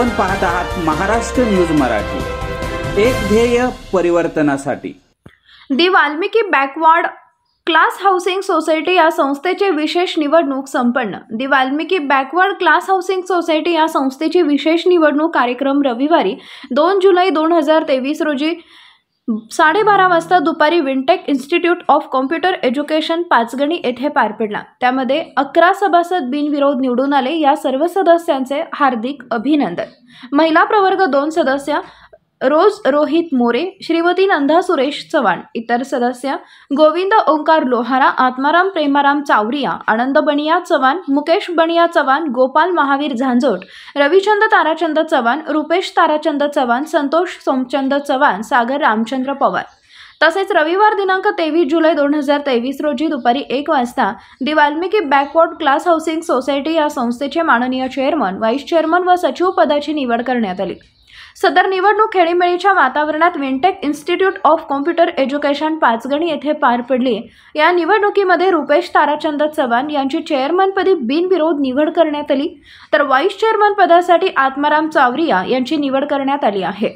आपण पाहत आहात महाराष्ट्र न्यूज मराठी एक ध्येय परिवर्तनासाठी the Valmiki backward class housing society या संस्थेचे विशेष निवडणूक संपन्न the Valmiki backward class housing society या संस्थेची विशेष निवडणूक कार्यक्रम रविवारी दोन जुलै दोन हजार तेवीस रोजी साडेबारा वाजता दुपारी Wintech institute of computer education Panchgani येथे पार पडला त्यामध्ये अकरा सभासद बिनविरोध निवडून आले या सर्व सदस्यांचे हार्दिक अभिनंदन महिला प्रवर्ग दोन सदस्य रोज रोहित मोरे श्रीमती नंदा सुरेश चव्हाण इतर सदस्य गोविंद ओंकार लोहारा आत्माराम प्रेमाराम चावरिया आनंद बनिया चव्हाण मुकेश बनिया चव्हाण गोपाल महावीर झांजोट रविचंद ताराचंद चव्हाण रुपेश ताराचंद चव्हाण संतोष सोमचंद चव्हाण सागर रामचंद्र पवार तसेच रविवार दिनांक तेवीस जुलै दोन हजार तेवीस रोजी दुपारी एक वाजता the Valmiki backward class housing society या संस्थेचे माननीय चेअरमन व्हाईस चेअरमन व सचिव पदाची निवड करण्यात आली सदर निवडणूक खेळीमेळीच्या वातावरणात Wintech institute of computer education Panchgani येथे पार पडली या निवडणुकीमध्ये रुपेश ताराचंद चव्हाण यांची चेअरमनपदी बिनविरोध निवड करण्यात आली तर व्हाईस चेअरमन पदासाठी आत्माराम चावरिया यांची निवड करण्यात आली आहे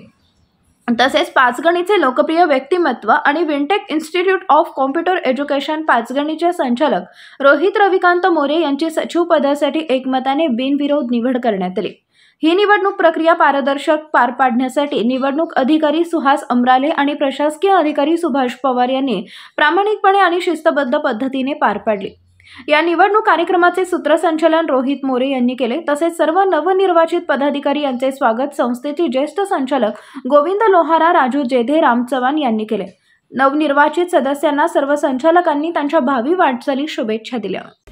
तसेच पाचगणीचे लोकप्रिय व्यक्तिमत्व आणि Wintech institute of computer education पाचगणीचे संचालक रोहित रविकांत मोरे यांची सचिव पदासाठी एकमताने बिनविरोध निवड करण्यात आली ही निवडणूक प्रक्रिया पारदर्शक पार पाडण्यासाठी निवडणूक अधिकारी सुहास अमराले आणि प्रशासकीय अधिकारी सुभाष पवार यांनी प्रामाणिकपणे आणि शिस्तबद्ध पद्धतीने पार पाडली या निवडणूक कार्यक्रमाचे सूत्रसंचालन रोहित मोरे यांनी केले तसेच सर्व नवनिर्वाचित पदाधिकारी यांचे स्वागत संस्थेचे ज्येष्ठ संचालक गोविंद लोहारा राजू जेधे राम चव्हाण यांनी केले नवनिर्वाचित सदस्यांना सर्व संचालकांनी त्यांच्या भावी वाटचाली शुभेच्छा दिल्या